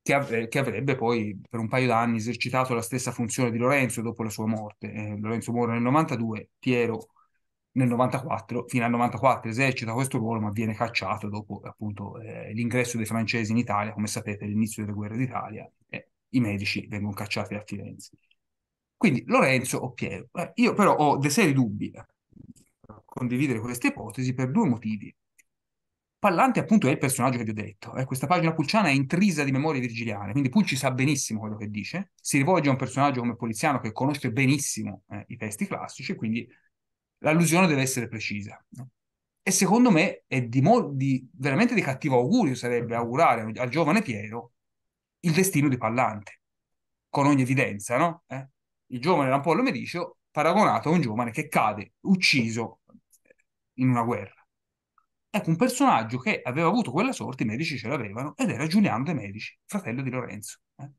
che, av- eh, che, avrebbe poi per un paio d'anni esercitato la stessa funzione di Lorenzo dopo la sua morte. Eh, Lorenzo muore nel 92, Piero nel 94, fino al 94 esercita questo ruolo, ma viene cacciato dopo appunto eh, l'ingresso dei francesi in Italia, come sapete, l'inizio delle guerre d'Italia, eh, i medici vengono cacciati a Firenze. Quindi Lorenzo o Piero. Eh, io però ho dei seri dubbi eh, a condividere questa ipotesi per due motivi. Pallante appunto è il personaggio che vi ho detto, eh? questa pagina pulciana è intrisa di memorie virgiliane, quindi Pulci sa benissimo quello che dice, si rivolge a un personaggio come Poliziano che conosce benissimo eh, i testi classici, quindi l'allusione deve essere precisa. No? E secondo me è di mo- di, veramente di cattivo augurio sarebbe augurare al giovane Piero il destino di Pallante, con ogni evidenza, no? Eh? il giovane Rampollo Medicio paragonato a un giovane che cade ucciso in una guerra. Ecco, un personaggio che aveva avuto quella sorte, i medici ce l'avevano, ed era Giuliano de' Medici, fratello di Lorenzo. Eh?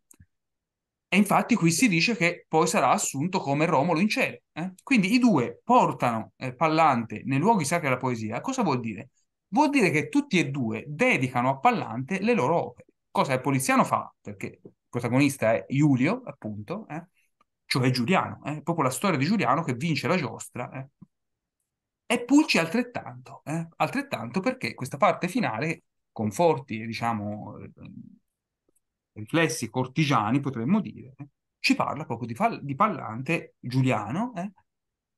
E infatti qui si dice che poi sarà assunto come Romolo in cielo. Eh? Quindi i due portano eh, Pallante nei luoghi sacri della poesia. Cosa vuol dire? Vuol dire che tutti e due dedicano a Pallante le loro opere. Cosa il Poliziano fa, perché il protagonista è Giulio, appunto, eh? cioè Giuliano, eh? proprio la storia di Giuliano che vince la giostra. Eh? E Pulci altrettanto, eh? altrettanto perché questa parte finale, con forti diciamo, eh, riflessi cortigiani potremmo dire, eh, ci parla proprio di, fal- di Pallante Giuliano, eh,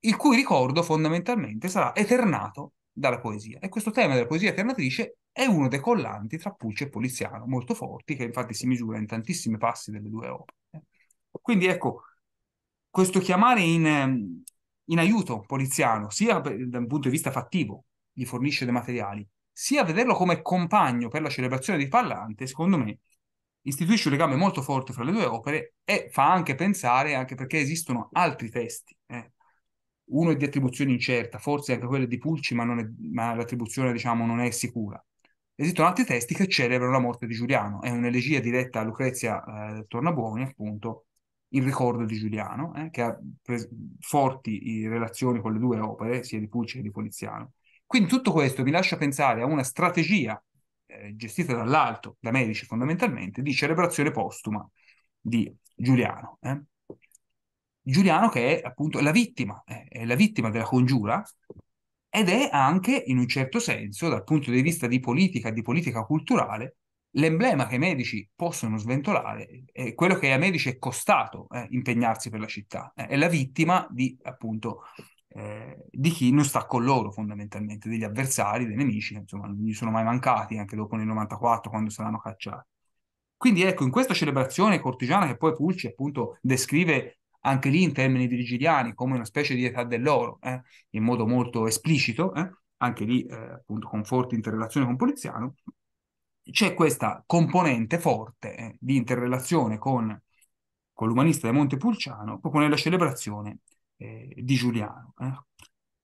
il cui ricordo fondamentalmente sarà eternato dalla poesia. E questo tema della poesia eternatrice è uno dei collanti tra Pulci e Poliziano, molto forti, che infatti si misura in tantissimi passi delle due opere. Quindi ecco, questo chiamare in, ehm, in aiuto poliziano, sia dal punto di vista fattivo, gli fornisce dei materiali, sia vederlo come compagno per la celebrazione di Pallante, secondo me, istituisce un legame molto forte fra le due opere e fa anche pensare, anche perché esistono altri testi. Eh. Uno è di attribuzione incerta, forse anche quello di Pulci, ma, è, ma l'attribuzione diciamo, non è sicura. Esistono altri testi che celebrano la morte di Giuliano, è un'elegia diretta a Lucrezia eh, Tornabuoni, appunto, il ricordo di Giuliano, eh, che ha pres- forti relazioni con le due opere, sia di Pulci che di Poliziano. Quindi tutto questo mi lascia pensare a una strategia eh, gestita dall'alto, da medici fondamentalmente, di celebrazione postuma di Giuliano. Eh. Giuliano che è appunto la vittima, eh, è la vittima della congiura ed è anche in un certo senso, dal punto di vista di politica, di politica culturale, l'emblema che i medici possono sventolare è quello che a medici è costato eh, impegnarsi per la città, eh, è la vittima di, appunto, eh, di chi non sta con loro fondamentalmente, degli avversari, dei nemici, insomma non gli sono mai mancati anche dopo nel 94 quando saranno cacciati. Quindi ecco, in questa celebrazione cortigiana che poi Pulci appunto descrive anche lì in termini virgiliani come una specie di età dell'oro, eh, in modo molto esplicito, eh, anche lì eh, appunto con forti interrelazioni con Poliziano, c'è questa componente forte eh, di interrelazione con, con, l'umanista di Montepulciano proprio nella celebrazione eh, di Giuliano. Eh.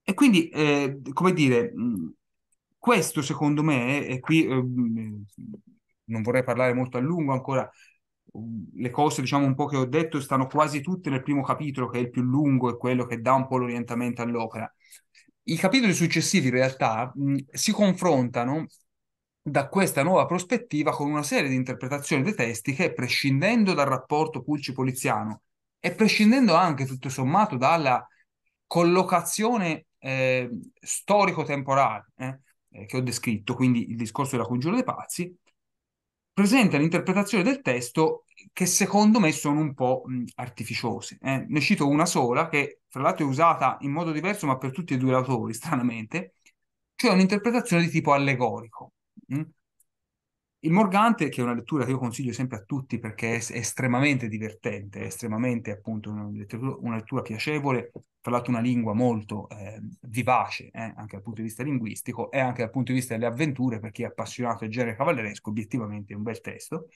E quindi, eh, come dire, questo secondo me, eh, e qui non vorrei parlare molto a lungo ancora, le cose diciamo un po' che ho detto stanno quasi tutte nel primo capitolo che è il più lungo e quello che dà un po' l'orientamento all'opera. I capitoli successivi in realtà mh, si confrontano da questa nuova prospettiva con una serie di interpretazioni dei testi che, prescindendo dal rapporto pulci-poliziano e prescindendo anche, tutto sommato, dalla collocazione ehm, eh, storico-temporale eh, che ho descritto, quindi il discorso della congiura dei pazzi, presentano interpretazioni del testo che secondo me sono un po' artificiose. Eh. Ne cito una sola, che tra l'altro è usata in modo diverso, ma per tutti e due gli autori, <laughs> stranamente, cioè un'interpretazione di tipo allegorico. Mm? Il Morgante, che è una lettura che io consiglio sempre a tutti perché è estremamente divertente, è estremamente appunto una lettura, una lettura piacevole, tra l'altro una lingua molto eh, vivace eh, anche dal punto di vista linguistico e anche dal punto di vista delle avventure per chi è appassionato del genere cavalleresco, obiettivamente è un bel testo,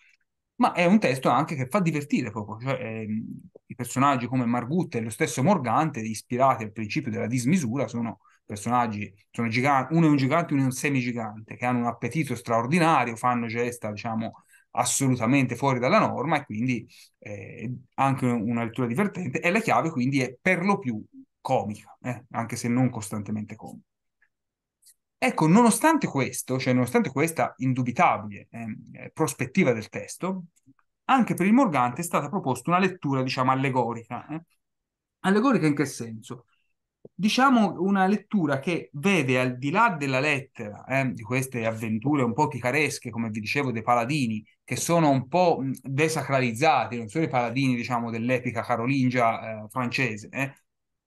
ma è un testo anche che fa divertire proprio, cioè, eh, i personaggi come Margut e lo stesso Morgante, ispirati al principio della dismisura, sono personaggi sono giganti, uno è un gigante, uno è un semigigante, che hanno un appetito straordinario, fanno gesta, diciamo, assolutamente fuori dalla norma e quindi eh, anche una lettura divertente e la chiave quindi è per lo più comica, eh, anche se non costantemente comica. Ecco, nonostante questo, cioè nonostante questa indubitabile ehm, eh, prospettiva del testo, anche per il Morgante è stata proposta una lettura, diciamo, allegorica. Eh. Allegorica in che senso? diciamo una lettura che vede al di là della lettera eh, di queste avventure un po' picaresche, come vi dicevo, dei paladini, che sono un po' desacralizzati, non sono i paladini, diciamo, dell'epica carolingia eh, francese. Eh.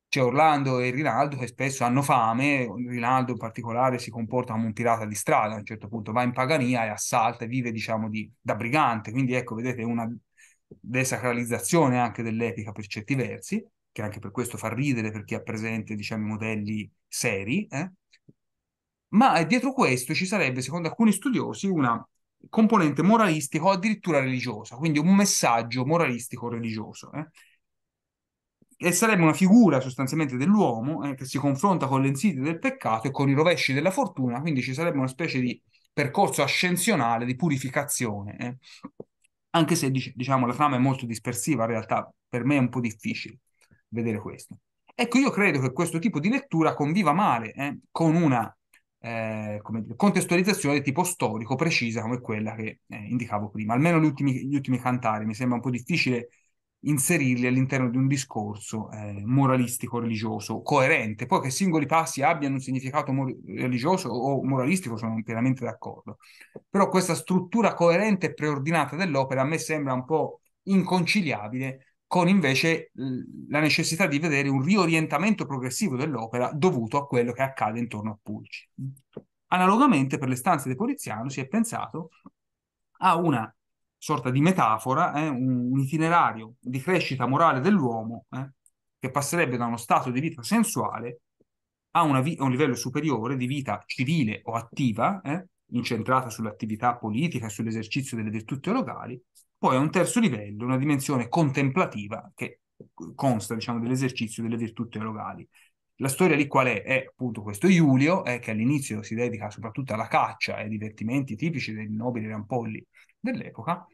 C'è Orlando e Rinaldo che spesso hanno fame, Rinaldo in particolare si comporta come un pirata di strada, a un certo punto va in Pagania e assalta e vive, diciamo, di, da brigante. Quindi ecco, vedete, una desacralizzazione anche dell'epica per certi versi che anche per questo fa ridere per chi ha presente, diciamo, i modelli seri, eh? ma dietro questo ci sarebbe, secondo alcuni studiosi, una componente moralistica o addirittura religiosa, quindi un messaggio moralistico-religioso. Eh? E sarebbe una figura sostanzialmente dell'uomo eh, che si confronta con le insidie del peccato e con i rovesci della fortuna, quindi ci sarebbe una specie di percorso ascensionale di purificazione. Eh? Anche se diciamo la trama è molto dispersiva, in realtà per me è un po' difficile vedere questo. Ecco, io credo che questo tipo di lettura conviva male eh, con una eh, dire, contestualizzazione di tipo storico precisa come quella che eh, indicavo prima. Almeno gli ultimi, gli ultimi, cantari mi sembra un po' difficile inserirli all'interno di un discorso eh, moralistico religioso coerente. Poi che singoli passi abbiano un significato mor- religioso o moralistico sono pienamente d'accordo. Però questa struttura coerente e preordinata dell'opera a me sembra un po' inconciliabile con invece la necessità di vedere un riorientamento progressivo dell'opera dovuto a quello che accade intorno a Pulci. Analogamente per le stanze di Poliziano si è pensato a una sorta di metafora, eh, un, itinerario di crescita morale dell'uomo eh, che passerebbe da uno stato di vita sensuale a, vi- a un livello superiore di vita civile o attiva, eh, incentrata sull'attività politica e sull'esercizio delle virtù teologali, poi a un terzo livello, una dimensione contemplativa che consta diciamo, dell'esercizio delle virtù teologali. La storia lì qual è? È appunto questo Iulio, eh, che all'inizio si dedica soprattutto alla caccia e ai divertimenti tipici dei nobili rampolli dell'epoca.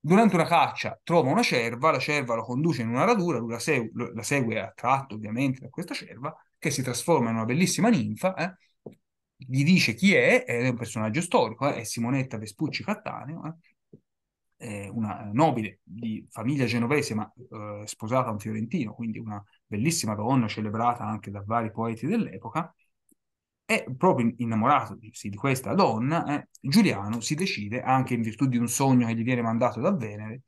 Durante una caccia trova una cerva, la cerva lo conduce in una radura, lui la, segu- la segue attratto ovviamente da questa cerva, che si trasforma in una bellissima ninfa, eh? gli dice chi è, ed è un personaggio storico, eh? è Simonetta Vespucci Cattaneo, eh? eh, una nobile di famiglia genovese ma eh, sposata a un fiorentino, quindi una bellissima donna celebrata anche da vari poeti dell'epoca, e proprio innamorato di questa donna, eh, Giuliano si decide, anche in virtù di un sogno che gli viene mandato da Venere,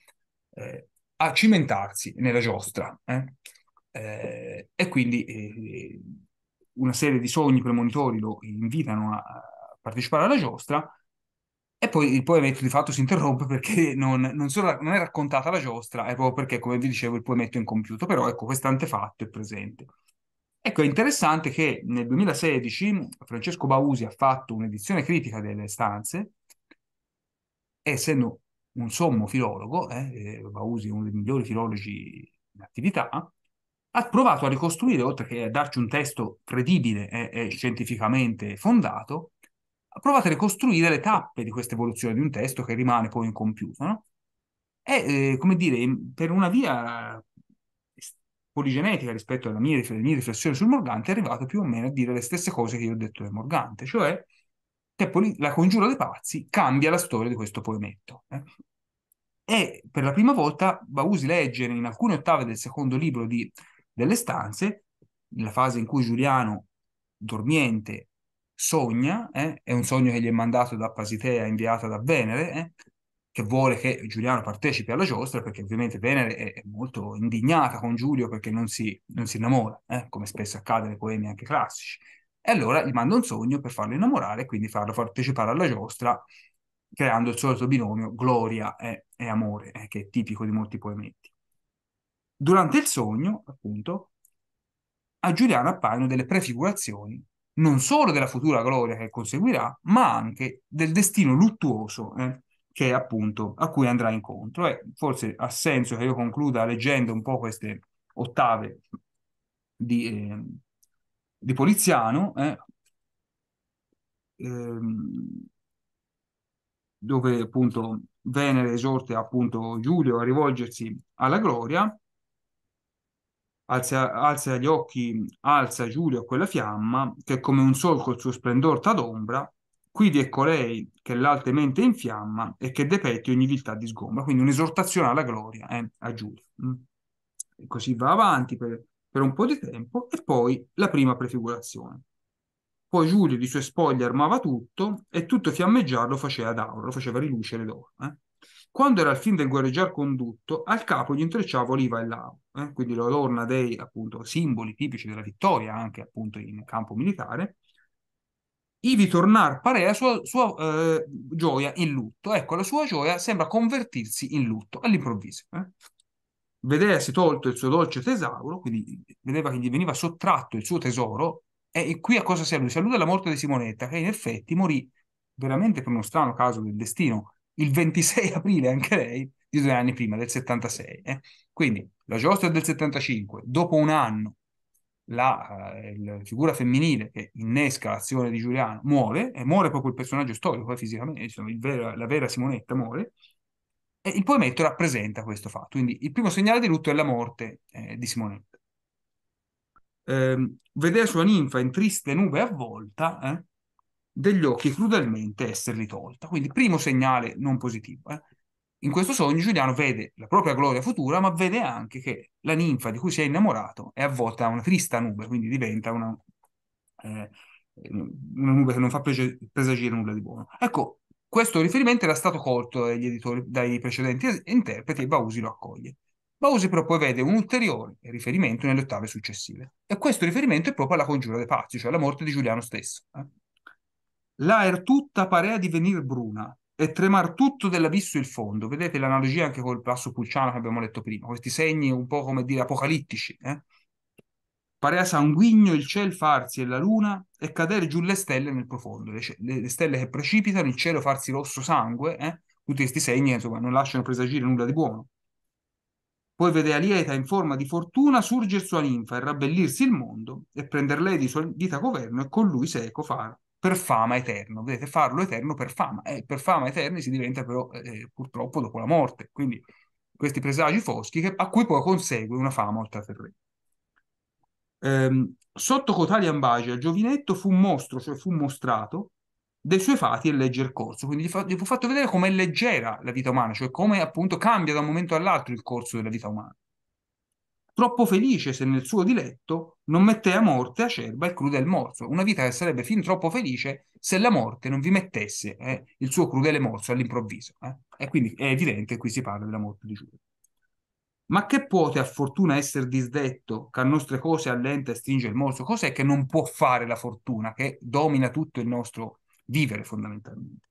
eh, a cimentarsi nella giostra. Eh. Eh, e quindi una serie di sogni premonitori lo invitano a partecipare alla giostra, e poi il poemetto di fatto si interrompe perché <laughs> non, non, solo, non è raccontata la giostra, è proprio perché, come vi dicevo, il poemetto è incompiuto, però ecco, questo antefatto è presente. Ecco, è interessante che nel 2016 Francesco Bausi ha fatto un'edizione critica delle stanze, essendo un sommo filologo, eh, eh, Bausi è uno dei migliori filologi in attività, ha provato a ricostruire, oltre che a darci un testo credibile e, e scientificamente fondato, provate a ricostruire le tappe di questa evoluzione di un testo che rimane poi incompiuto, no? È, eh, come dire, per una via poligenetica rispetto alla mia, alle mie riflessioni sul Morgante, è arrivato più o meno a dire le stesse cose che io ho detto del Morgante, cioè che poli- la congiura dei pazzi cambia la storia di questo poemetto. Eh? E per la prima volta Bausi legge in alcune ottave del secondo libro di, delle stanze, nella fase in cui Giuliano, dormiente, sogna, eh, è un sogno che gli è mandato da Pasitea, inviata da Venere, eh, che vuole che Giuliano partecipi alla giostra, perché ovviamente Venere è, molto indignata con Giulio perché non si, non si innamora, eh, come spesso accade nei poemi anche classici. E allora gli manda un sogno per farlo innamorare e quindi farlo partecipare alla giostra, creando il solito binomio gloria e, e amore, eh, che è tipico di molti poemetti. Durante il sogno, appunto, a Giuliano appaiono delle prefigurazioni non solo della futura gloria che conseguirà, ma anche del destino luttuoso eh, che appunto a cui andrà incontro. E forse ha senso che io concluda leggendo un po' queste ottave di, eh, di Poliziano, eh, ehm, dove appunto Venere esorta appunto Giulio a rivolgersi alla gloria Alza, alza, gli occhi, alza Giulio a quella fiamma, che come un sol col suo splendor t'adombra, quindi ecco è colei che l'altemente infiamma e che depetti ogni viltà disgombra. Quindi un'esortazione alla gloria eh, a Giulio. Mm. E così va avanti per, per un po' di tempo e poi la prima prefigurazione. Poi Giulio di sue spoglie armava tutto e tutto fiammeggiarlo faceva d'auro, lo faceva rilucere d'oro. Eh? Quando era al film del guerreggiar condotto, al capo gli intrecciava oliva e lao, eh? quindi la adorna dei appunto, simboli tipici della vittoria anche appunto in campo militare, ivi tornar parea sua, sua eh, gioia in lutto. Ecco, la sua gioia sembra convertirsi in lutto all'improvviso. Eh? Vedesi tolto il suo dolce tesauro, quindi vedeva che gli veniva sottratto il suo tesoro, e qui a cosa si allude? Si allude alla morte di Simonetta, che in effetti morì veramente per uno strano caso del destino il 26 <laughs> aprile, anche lei, di due anni prima, del 76. Eh? Quindi la giostra del 75, dopo un anno, la, eh, la, figura femminile che innesca l'azione di Giuliano muore, e muore proprio il personaggio storico, poi eh, fisicamente, insomma, vera, la vera Simonetta muore, e il poemetto rappresenta questo fatto. Quindi il primo segnale di lutto è la morte eh, di Simonetta. Eh, vedere sua ninfa in triste nube avvolta, eh, degli occhi e crudelmente esserli tolta. Quindi primo segnale non positivo. Eh? In questo sogno Giuliano vede la propria gloria futura, ma vede anche che la ninfa di cui si è innamorato è avvolta da una trista nube, quindi diventa una, eh, una nube che non fa presagire nulla di buono. Ecco, questo riferimento era stato colto dagli editori, dai precedenti interpreti e Bausi lo accoglie. Bausi però poi vede un ulteriore riferimento nelle ottave successive. E questo riferimento è proprio alla congiura dei pazzi, cioè alla morte di Giuliano stesso. Eh? er tutta parea di venir bruna e tremar tutto dell'abisso il fondo. Vedete l'analogia anche col passo pulciano che abbiamo letto prima, questi segni un po' come dire apocalittici. Eh? Parea sanguigno il ciel farsi e la luna e cadere giù le stelle nel profondo, le, le stelle che precipitano, il cielo farsi rosso sangue, eh? tutti questi segni insomma non lasciano presagire nulla di buono. Poi vede Alieta in forma di fortuna surger sua ninfa e rabbellirsi il mondo e prender lei di sua vita governo e con lui seco far per fama eterna. Vedete, farlo eterno per fama. E eh, per fama eterna si diventa però eh, eh, purtroppo dopo la morte. Quindi questi presagi foschi che, a cui poi consegue una fama ultraterrena. Ehm, sotto Cotali Ambagi al giovinetto fu un mostro, cioè fu mostrato, dei suoi fati e legger corso. Quindi gli, fa, gli fu fatto vedere com'è leggera la vita umana, cioè come appunto cambia da un momento all'altro il corso della vita umana troppo felice se nel suo diletto non mette a morte acerba il crudel morso, una vita che sarebbe fin troppo felice se la morte non vi mettesse eh, il suo crudele morso all'improvviso. Eh. E quindi è evidente che qui si parla della morte di Giuda. Ma che puote a fortuna essere disdetto, che a nostre cose allenta e stringe il morso? Cos'è che non può fare la fortuna, che domina tutto il nostro vivere fondamentalmente?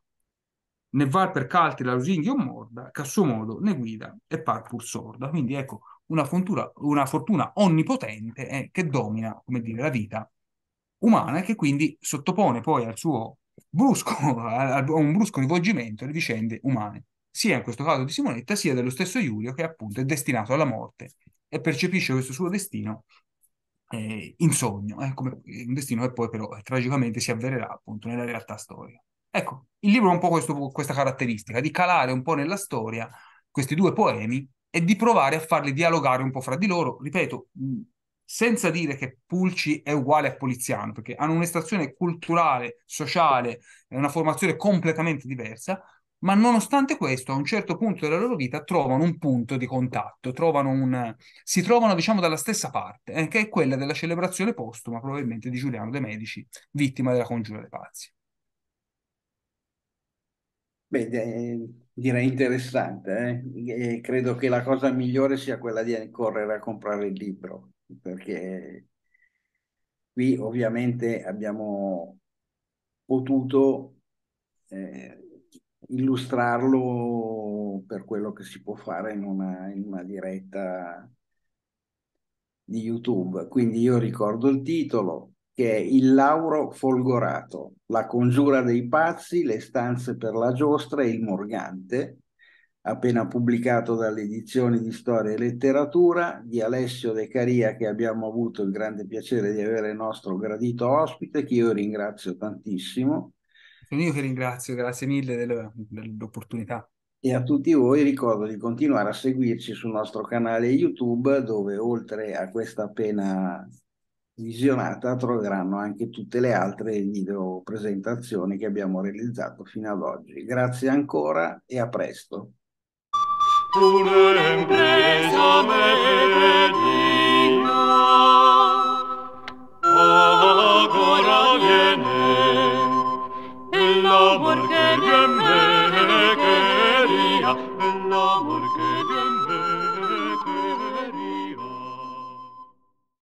Ne var per calti la lusinghia o morda, che a suo modo ne guida e par pur sorda. Quindi ecco, una, fontura, una fortuna onnipotente eh, che domina, come dire, la vita umana e che quindi sottopone poi al suo brusco, a <laughs> un brusco rivolgimento le vicende umane, sia in questo caso di Simonetta, sia dello stesso Iulio che appunto è destinato alla morte e percepisce questo suo destino eh, in sogno, eh, come, un destino che poi però eh, tragicamente si avvererà appunto nella realtà storica. Ecco, il libro ha un po' questo, questa caratteristica di calare un po' nella storia questi due poemi e di provare a farli dialogare un po' fra di loro, ripeto, senza dire che Pulci è uguale a Poliziano, perché hanno un'estrazione culturale, sociale, una formazione completamente diversa, ma nonostante questo, a un certo punto della loro vita trovano un punto di contatto, trovano un... si trovano, diciamo, dalla stessa parte, eh, che è quella della celebrazione postuma, probabilmente, di Giuliano de' Medici, vittima della congiura dei pazzi. Beh, direi interessante. Eh? credo che la cosa migliore sia quella di correre a comprare il libro, perché qui ovviamente abbiamo potuto eh, illustrarlo per quello che si può fare in una, in una diretta di YouTube. Quindi io ricordo il titolo, che è Il Lauro Folgorato, La congiura dei pazzi, Le stanze per la giostra e Il Morgante, appena pubblicato dalle edizioni di Storia e Letteratura di Alessio De Caria, che abbiamo avuto il grande piacere di avere il nostro gradito ospite, che io ringrazio tantissimo. Sono io che ringrazio, grazie mille del, dell'opportunità. E a tutti voi ricordo di continuare a seguirci sul nostro canale YouTube dove oltre a questa appena visionata troveranno anche tutte le altre video presentazioni che abbiamo realizzato fino ad oggi. Grazie ancora e a presto. Ora viene che viene